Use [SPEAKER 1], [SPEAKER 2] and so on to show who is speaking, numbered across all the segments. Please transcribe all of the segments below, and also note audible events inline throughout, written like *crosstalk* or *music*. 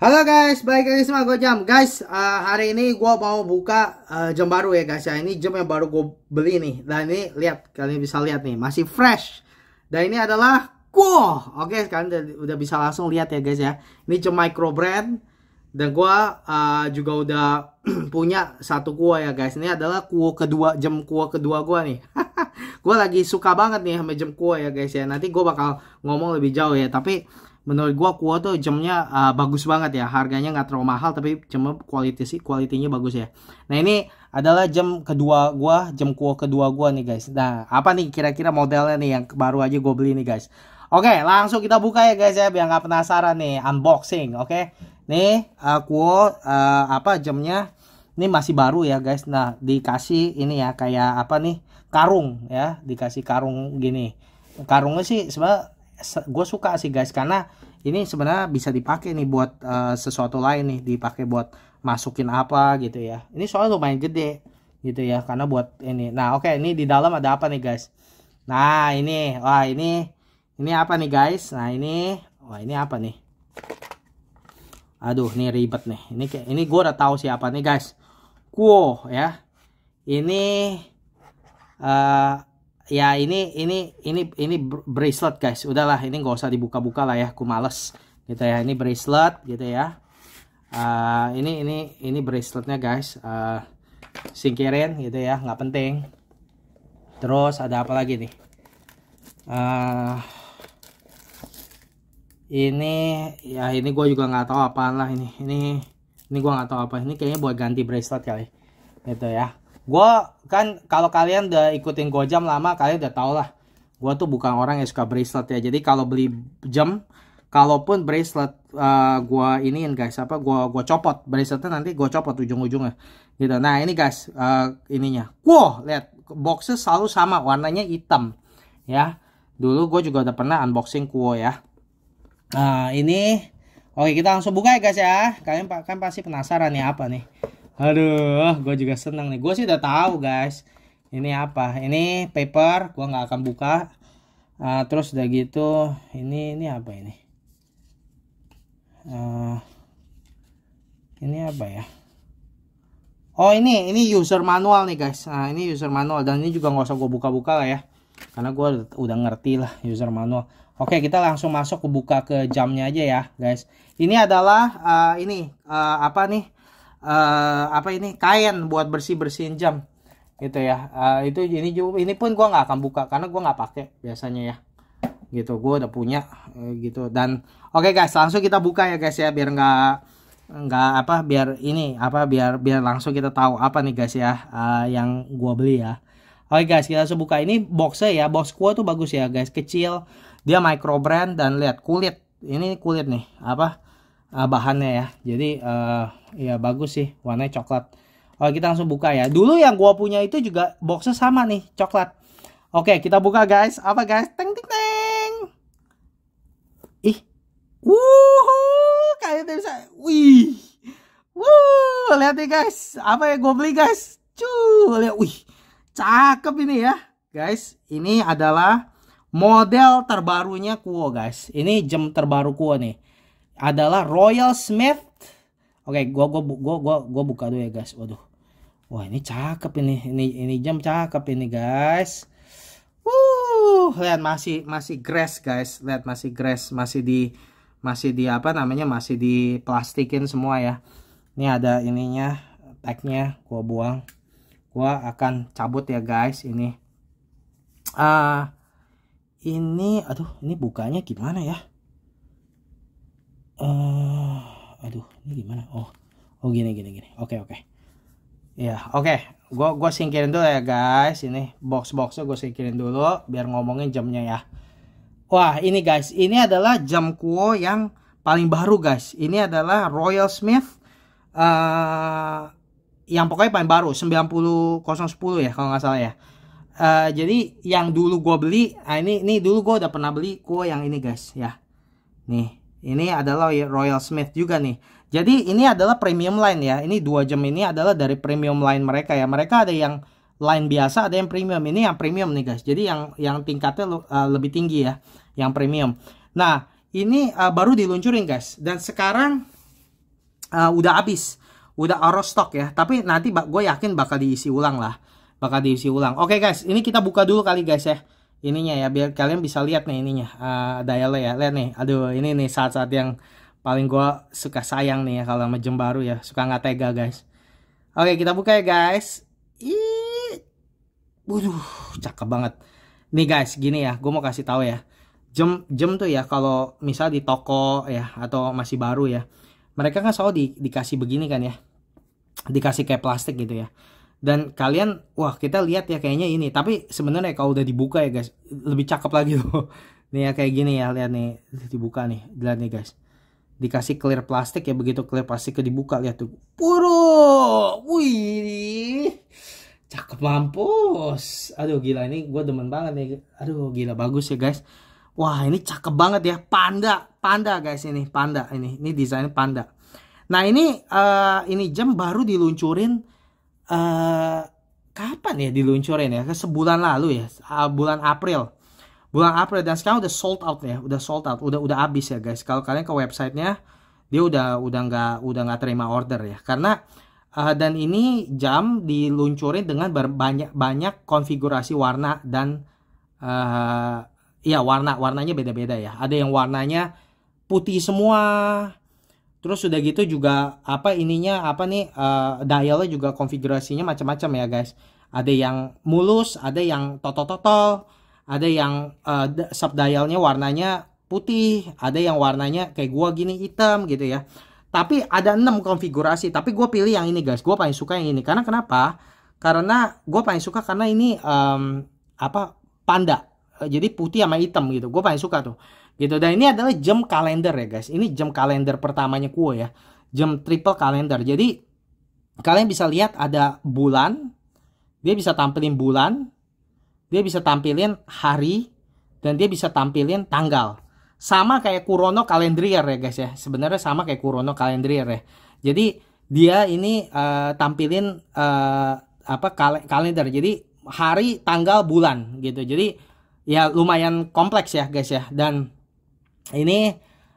[SPEAKER 1] Halo guys, balik lagi sama gue Jam Guys, uh, hari ini gue mau buka uh, jam baru ya guys ya Ini jam yang baru gue beli nih Dan ini lihat, kalian bisa lihat nih, masih fresh Dan ini adalah Kuo Oke, kalian udah, udah bisa langsung lihat ya guys ya Ini jam micro brand Dan gue uh, juga udah *clears throat* punya satu Kuo ya guys Ini adalah Kuo kedua, jam Kuo kedua gue nih *laughs* Gue lagi suka banget nih sama jam Kuo ya guys ya Nanti gue bakal ngomong lebih jauh ya Tapi menurut gua Kuo tuh jamnya uh, bagus banget ya harganya nggak terlalu mahal tapi cuma kualitas sih kualitinya bagus ya nah ini adalah jam kedua gua jam Kuo kedua gua nih guys nah apa nih kira-kira modelnya nih yang baru aja gue beli nih guys oke langsung kita buka ya guys ya biar nggak penasaran nih unboxing oke okay? nih uh, Kuo uh, apa jamnya ini masih baru ya guys nah dikasih ini ya kayak apa nih karung ya dikasih karung gini karungnya sih sebab gue suka sih guys karena ini sebenarnya bisa dipakai nih buat uh, sesuatu lain nih dipakai buat masukin apa gitu ya ini soalnya lumayan gede gitu ya karena buat ini nah oke okay, ini di dalam ada apa nih guys nah ini wah ini ini apa nih guys nah ini wah ini apa nih aduh ini ribet nih ini ini gue udah tahu siapa nih guys kuo ya ini uh, ya ini ini ini ini bracelet guys udahlah ini nggak usah dibuka-buka lah ya aku males gitu ya ini bracelet gitu ya uh, ini ini ini braceletnya guys uh, singkirin gitu ya nggak penting terus ada apa lagi nih uh, ini ya ini gue juga nggak tahu apaan lah ini ini ini gue nggak tahu apa ini kayaknya buat ganti bracelet kali gitu ya gue kan kalau kalian udah ikutin gue jam lama kalian udah tau lah gue tuh bukan orang yang suka bracelet ya jadi kalau beli jam kalaupun bracelet uh, eh, gue iniin guys apa gue gua copot braceletnya nanti gue copot ujung-ujungnya gitu nah ini guys uh, ininya wow lihat boxnya selalu sama warnanya hitam ya dulu gue juga udah pernah unboxing kuo ya nah ini oke kita langsung buka ya guys ya kalian kan pasti penasaran ya apa nih Aduh, ah, gue juga seneng nih. Gue sih udah tahu guys. Ini apa? Ini paper. Gue nggak akan buka. Uh, terus udah gitu, ini ini apa ini? Uh, ini apa ya? Oh ini ini user manual nih guys. Nah, ini user manual dan ini juga nggak usah gue buka-buka lah ya. Karena gue udah ngerti lah user manual. Oke kita langsung masuk ke buka ke jamnya aja ya guys. Ini adalah uh, ini uh, apa nih? uh, apa ini kain buat bersih bersihin jam gitu ya uh, itu ini juga ini pun gue nggak akan buka karena gue nggak pakai biasanya ya gitu gue udah punya uh, gitu dan oke okay guys langsung kita buka ya guys ya biar nggak nggak apa biar ini apa biar biar langsung kita tahu apa nih guys ya uh, yang gue beli ya Oke okay guys, kita langsung buka ini boxnya ya. Box gue tuh bagus ya guys, kecil. Dia micro brand dan lihat kulit. Ini kulit nih, apa? uh, bahannya ya jadi uh, ya bagus sih warnanya coklat Oke kita langsung buka ya dulu yang gua punya itu juga boxnya sama nih coklat oke kita buka guys apa guys teng teng teng ih wuhu. kayak bisa wih wuh lihat nih guys apa yang gua beli guys cuh. lihat wih cakep ini ya guys ini adalah model terbarunya Kuo guys ini jam terbaru Kuo nih adalah Royal Smith. Oke, okay, gua gua gua gua gua buka dulu ya guys. Waduh. Wah, ini cakep ini. Ini ini jam cakep ini, guys. Wuh, lihat masih masih grass, guys. Lihat masih grass, masih di masih di apa namanya? Masih di plastikin semua ya. Ini ada ininya, tagnya gua buang. Gua akan cabut ya, guys, ini. Ah uh, ini aduh, ini bukanya gimana ya? uh, aduh ini gimana oh oh gini gini gini oke okay, oke okay. ya yeah, oke okay. gua gua singkirin dulu ya guys ini box boxnya gue singkirin dulu biar ngomongin jamnya ya wah ini guys ini adalah jam kuo yang paling baru guys ini adalah Royal Smith uh, yang pokoknya paling baru 90010 sepuluh ya kalau nggak salah ya Uh, jadi yang dulu gue beli, nah ini ini dulu gue udah pernah beli kuo yang ini guys ya, nih ini adalah Royal Smith juga nih. Jadi ini adalah premium line ya. Ini dua jam ini adalah dari premium line mereka ya. Mereka ada yang line biasa, ada yang premium. Ini yang premium nih guys. Jadi yang yang tingkatnya uh, lebih tinggi ya, yang premium. Nah, ini uh, baru diluncurin guys dan sekarang uh, udah habis. Udah out of stock ya. Tapi nanti gue yakin bakal diisi ulang lah. Bakal diisi ulang. Oke okay, guys, ini kita buka dulu kali guys ya ininya ya biar kalian bisa lihat nih ininya uh, dialnya ya lihat nih aduh ini nih saat-saat yang paling gua suka sayang nih ya kalau sama jam baru ya suka nggak tega guys oke kita buka ya guys Ih, waduh cakep banget nih guys gini ya gua mau kasih tahu ya jam jam tuh ya kalau misal di toko ya atau masih baru ya mereka kan selalu di, dikasih begini kan ya dikasih kayak plastik gitu ya dan kalian wah kita lihat ya kayaknya ini tapi sebenarnya kalau udah dibuka ya guys lebih cakep lagi tuh *laughs* nih ya kayak gini ya lihat nih dibuka nih lihat nih guys dikasih clear plastik ya begitu clear plastik ke dibuka lihat tuh puru wih cakep mampus aduh gila ini gue demen banget nih aduh gila bagus ya guys wah ini cakep banget ya panda panda guys ini panda ini ini desain panda nah ini uh, ini jam baru diluncurin uh, kapan ya diluncurin ya? Sebulan lalu ya, eh, bulan April. Bulan April dan sekarang udah sold out ya, udah sold out, udah udah habis ya guys. Kalau kalian ke websitenya dia udah udah nggak udah nggak terima order ya, karena uh, dan ini jam diluncurin dengan banyak banyak konfigurasi warna dan uh, ya warna warnanya beda-beda ya. Ada yang warnanya putih semua, Terus sudah gitu juga apa ininya apa nih uh, dialnya juga konfigurasinya macam-macam ya guys. Ada yang mulus, ada yang totototol, ada yang uh, sub dialnya warnanya putih, ada yang warnanya kayak gua gini hitam gitu ya. Tapi ada enam konfigurasi, tapi gua pilih yang ini guys. Gua paling suka yang ini. Karena kenapa? Karena gua paling suka karena ini um, apa panda. Jadi putih sama hitam gitu. Gua paling suka tuh gitu dan ini adalah jam kalender ya guys ini jam kalender pertamanya kue ya jam triple kalender jadi kalian bisa lihat ada bulan dia bisa tampilin bulan dia bisa tampilin hari dan dia bisa tampilin tanggal sama kayak Kurono kalendrier ya guys ya sebenarnya sama kayak Kurono kalendrier ya jadi dia ini uh, tampilin uh, apa kal kalender jadi hari tanggal bulan gitu jadi ya lumayan kompleks ya guys ya dan ini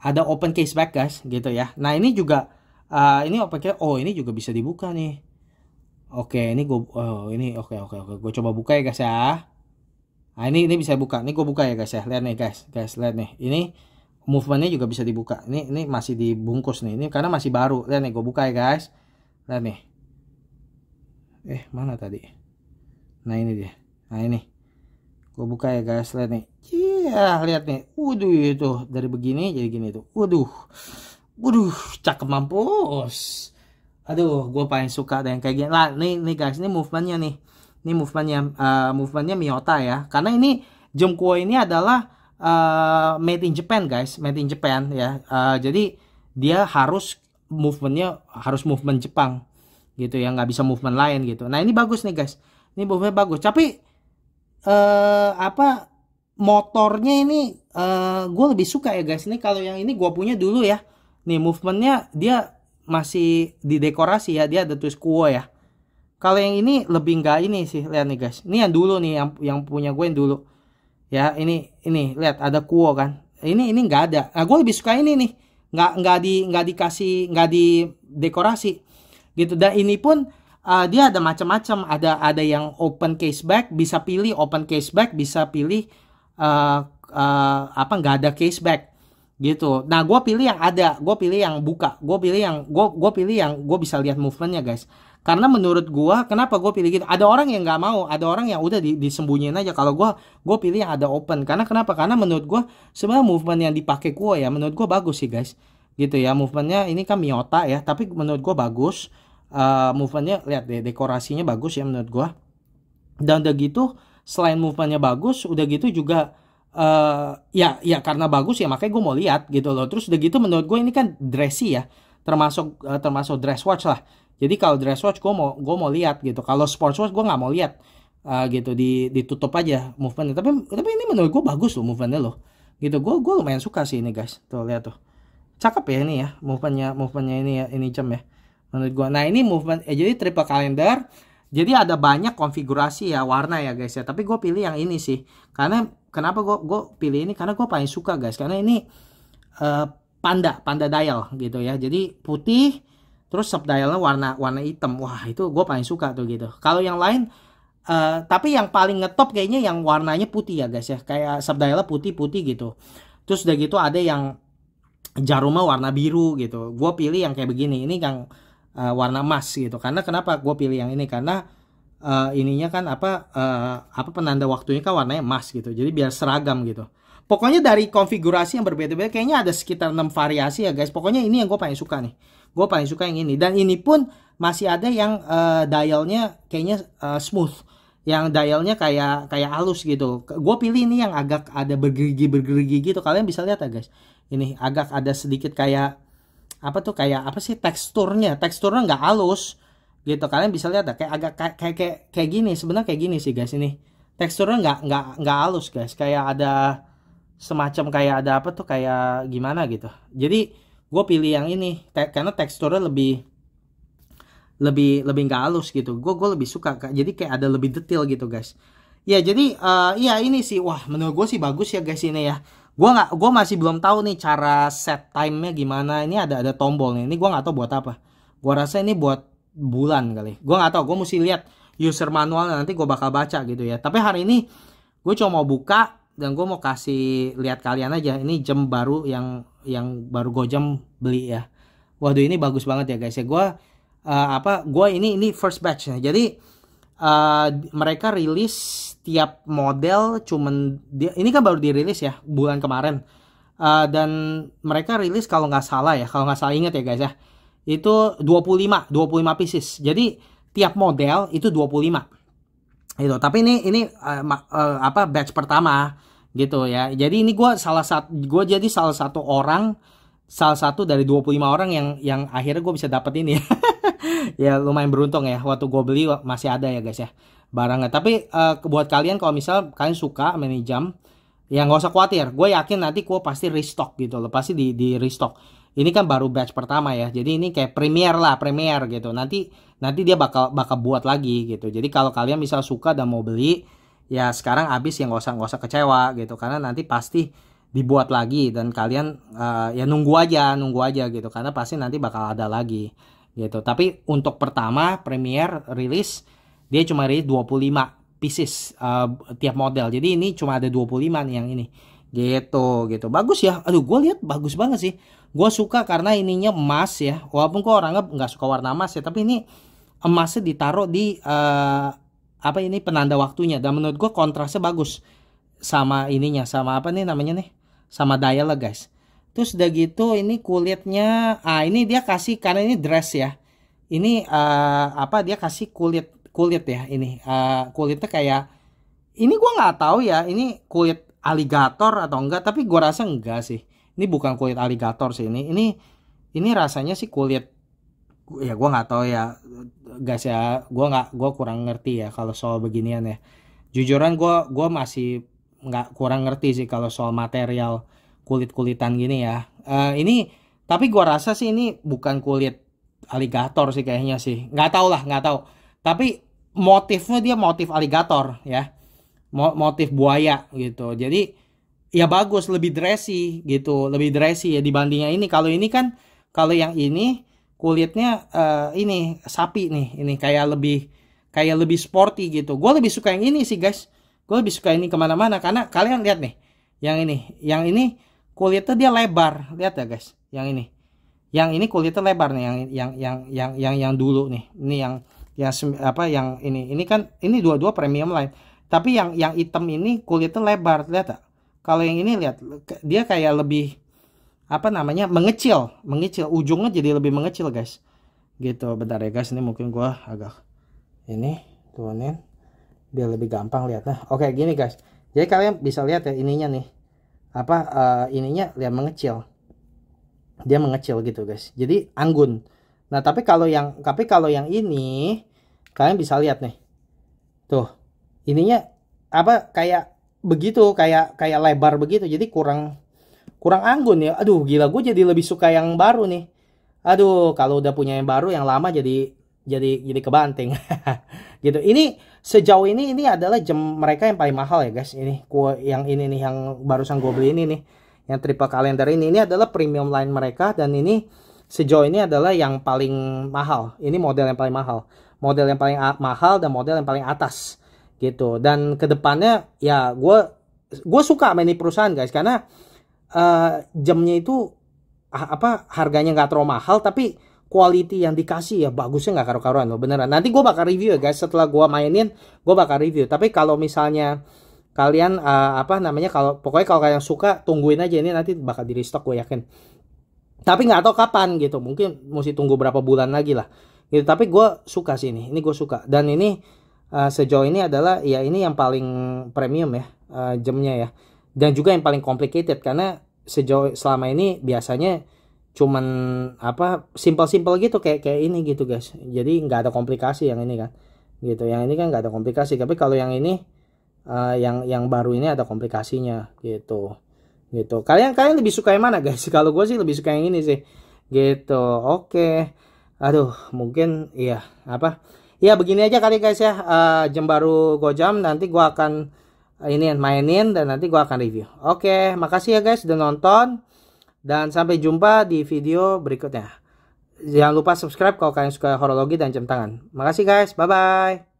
[SPEAKER 1] ada open case back guys gitu ya nah ini juga uh, ini open case oh ini juga bisa dibuka nih oke ini gue oh, ini oke oke oke gue coba buka ya guys ya nah ini ini bisa buka ini gue buka ya guys ya lihat nih guys guys lihat nih ini movementnya juga bisa dibuka ini ini masih dibungkus nih ini karena masih baru lihat nih gue buka ya guys lihat nih eh mana tadi nah ini dia nah ini gue buka ya guys lihat nih Iya, lihat nih. Waduh, itu dari begini jadi gini tuh. Waduh. Waduh, cakep mampus. Aduh, gue paling suka ada yang kayak gini. Lah, nih nih guys, ini movementnya nih. Ini movementnya uh, movementnya Miyota ya. Karena ini Jomkuo ini adalah uh, made in Japan guys, made in Japan ya. Uh, jadi dia harus movementnya harus movement Jepang gitu ya, nggak bisa movement lain gitu. Nah ini bagus nih guys, ini movement bagus. Tapi uh, apa motornya ini uh, eh, gue lebih suka ya guys ini kalau yang ini gue punya dulu ya nih movementnya dia masih didekorasi ya dia ada tulis kuo ya kalau yang ini lebih enggak ini sih lihat nih guys ini yang dulu nih yang yang punya gue yang dulu ya ini ini lihat ada kuo kan ini ini enggak ada nah gue lebih suka ini nih enggak enggak di enggak dikasih enggak di dekorasi gitu dan ini pun uh, dia ada macam-macam ada ada yang open case back bisa pilih open case back bisa pilih uh, apa nggak ada cashback gitu. Nah, gue pilih yang ada, gue pilih yang buka, gue pilih yang gue gue pilih yang gue bisa lihat movementnya guys. Karena menurut gue, kenapa gue pilih gitu? Ada orang yang nggak mau, ada orang yang udah di, disembunyiin aja. Kalau gue, gue pilih yang ada open. Karena kenapa? Karena menurut gue sebenarnya movement yang dipakai gue ya, menurut gue bagus sih guys. Gitu ya, movementnya ini kan miota ya, tapi menurut gue bagus. Uh, movementnya lihat deh, dekorasinya bagus ya menurut gue. Dan udah gitu, selain movementnya bagus udah gitu juga uh, ya ya karena bagus ya makanya gue mau lihat gitu loh terus udah gitu menurut gue ini kan dressy ya termasuk uh, termasuk dress watch lah jadi kalau dress watch gue mau gue mau lihat gitu kalau sports watch gue nggak mau lihat uh, gitu di ditutup aja movementnya tapi tapi ini menurut gue bagus loh movementnya loh gitu gue gue lumayan suka sih ini guys tuh lihat tuh cakep ya ini ya movementnya movementnya ini ya ini jam ya menurut gue nah ini movement eh, jadi triple kalender jadi ada banyak konfigurasi ya warna ya guys ya. Tapi gue pilih yang ini sih. Karena kenapa gue gue pilih ini? Karena gue paling suka guys. Karena ini uh, panda panda dial gitu ya. Jadi putih terus sub dialnya warna warna hitam. Wah itu gue paling suka tuh gitu. Kalau yang lain uh, tapi yang paling ngetop kayaknya yang warnanya putih ya guys ya. Kayak sub dialnya putih putih gitu. Terus udah gitu ada yang jarumnya warna biru gitu. Gue pilih yang kayak begini. Ini yang uh, warna emas gitu karena kenapa gue pilih yang ini karena uh, ininya kan apa uh, apa penanda waktunya kan warnanya emas gitu jadi biar seragam gitu pokoknya dari konfigurasi yang berbeda-beda kayaknya ada sekitar enam variasi ya guys pokoknya ini yang gue paling suka nih gue paling suka yang ini dan ini pun masih ada yang uh, dialnya kayaknya uh, smooth yang dialnya kayak kayak halus gitu. Gue pilih ini yang agak ada bergerigi bergerigi gitu. Kalian bisa lihat ya guys. Ini agak ada sedikit kayak apa tuh kayak apa sih teksturnya teksturnya nggak halus gitu kalian bisa lihat kayak agak kayak kayak kayak gini sebenarnya kayak gini sih guys ini teksturnya nggak nggak nggak halus guys kayak ada semacam kayak ada apa tuh kayak gimana gitu jadi gue pilih yang ini te karena teksturnya lebih lebih lebih nggak halus gitu gue gue lebih suka jadi kayak ada lebih detail gitu guys ya jadi uh, ya ini sih wah menurut gue sih bagus ya guys ini ya gue nggak gue masih belum tahu nih cara set time nya gimana ini ada ada tombol nih ini gue nggak tahu buat apa gue rasa ini buat bulan kali Gua nggak tahu gue mesti lihat user manual nanti gue bakal baca gitu ya tapi hari ini gue cuma mau buka dan gue mau kasih lihat kalian aja ini jam baru yang yang baru gue jam beli ya waduh ini bagus banget ya guys ya gue uh, apa gue ini ini first batch jadi uh, mereka rilis setiap model cuman dia ini kan baru dirilis ya bulan kemarin uh, dan mereka rilis kalau nggak salah ya kalau nggak salah inget ya guys ya itu 25 25 pieces jadi tiap model itu 25 itu tapi ini ini uh, uh, apa batch pertama gitu ya jadi ini gue salah satu gue jadi salah satu orang salah satu dari 25 orang yang yang akhirnya gue bisa dapet ini *laughs* ya lumayan beruntung ya waktu gue beli masih ada ya guys ya barangnya tapi uh, buat kalian kalau misal kalian suka mini jam ya nggak usah khawatir gue yakin nanti gue pasti restock gitu loh pasti di di restock ini kan baru batch pertama ya jadi ini kayak premier lah premier gitu nanti nanti dia bakal bakal buat lagi gitu jadi kalau kalian misal suka dan mau beli ya sekarang habis yang nggak usah nggak usah kecewa gitu karena nanti pasti dibuat lagi dan kalian uh, ya nunggu aja nunggu aja gitu karena pasti nanti bakal ada lagi gitu tapi untuk pertama premier rilis dia cuma rilis 25 pieces uh, tiap model jadi ini cuma ada 25 nih yang ini gitu gitu bagus ya aduh gue lihat bagus banget sih gue suka karena ininya emas ya walaupun gue orangnya nggak suka warna emas ya tapi ini emasnya ditaruh di uh, apa ini penanda waktunya dan menurut gue kontrasnya bagus sama ininya sama apa nih namanya nih sama dial guys terus udah gitu ini kulitnya ah ini dia kasih karena ini dress ya ini uh, apa dia kasih kulit kulit ya ini uh, kulitnya kayak ini gua nggak tahu ya ini kulit aligator atau enggak tapi gua rasa enggak sih ini bukan kulit aligator sih ini ini ini rasanya sih kulit ya gua nggak tahu ya guys ya gua nggak gua kurang ngerti ya kalau soal beginian ya jujuran gua gua masih nggak kurang ngerti sih kalau soal material kulit kulitan gini ya uh, ini tapi gua rasa sih ini bukan kulit aligator sih kayaknya sih nggak tahu lah nggak tahu tapi motifnya dia motif aligator ya motif buaya gitu jadi ya bagus lebih dressy gitu lebih dressy ya dibandingnya ini kalau ini kan kalau yang ini kulitnya uh, ini sapi nih ini kayak lebih kayak lebih sporty gitu gue lebih suka yang ini sih guys gue lebih suka ini kemana-mana karena kalian lihat nih yang ini yang ini kulitnya dia lebar lihat ya guys yang ini yang ini kulitnya lebar nih yang yang yang yang yang dulu nih ini yang ya apa yang ini ini kan ini dua-dua premium line tapi yang yang hitam ini kulitnya lebar lihat tak kalau yang ini lihat dia kayak lebih apa namanya mengecil mengecil ujungnya jadi lebih mengecil guys gitu bentar ya guys ini mungkin gua agak ini turunin biar lebih gampang lihat lihatnya nah. oke gini guys jadi kalian bisa lihat ya ininya nih apa uh, ininya lihat mengecil dia mengecil gitu guys jadi anggun Nah, tapi kalau yang tapi kalau yang ini kalian bisa lihat nih. Tuh. Ininya apa kayak begitu, kayak kayak lebar begitu. Jadi kurang kurang anggun ya. Aduh, gila gue jadi lebih suka yang baru nih. Aduh, kalau udah punya yang baru yang lama jadi jadi jadi kebanting. *laughs* gitu. Ini sejauh ini ini adalah jam mereka yang paling mahal ya, guys. Ini gua yang ini nih yang barusan gue beli ini nih. Yang triple kalender ini ini adalah premium line mereka dan ini sejauh ini adalah yang paling mahal. Ini model yang paling mahal. Model yang paling mahal dan model yang paling atas gitu. Dan kedepannya ya gue gue suka main di perusahaan guys karena uh, jamnya itu apa harganya nggak terlalu mahal tapi quality yang dikasih ya bagusnya nggak karu-karuan loh beneran nanti gue bakal review ya guys setelah gue mainin gue bakal review tapi kalau misalnya kalian uh, apa namanya kalau pokoknya kalau kalian suka tungguin aja ini nanti bakal di restock gue yakin tapi nggak tahu kapan gitu mungkin mesti tunggu berapa bulan lagi lah gitu tapi gue suka sih ini ini gue suka dan ini uh, sejauh ini adalah ya ini yang paling premium ya uh, jamnya ya dan juga yang paling complicated karena sejauh selama ini biasanya cuman apa simple-simple gitu kayak kayak ini gitu guys jadi nggak ada komplikasi yang ini kan gitu yang ini kan nggak ada komplikasi tapi kalau yang ini uh, yang yang baru ini ada komplikasinya gitu gitu kalian kalian lebih suka yang mana guys *laughs* kalau gue sih lebih suka yang ini sih gitu oke okay. aduh mungkin iya apa ya begini aja kali guys ya uh, jam baru gue jam nanti gue akan ini mainin dan nanti gue akan review oke okay, makasih ya guys udah nonton dan sampai jumpa di video berikutnya jangan lupa subscribe kalau kalian suka horologi dan jam tangan makasih guys bye bye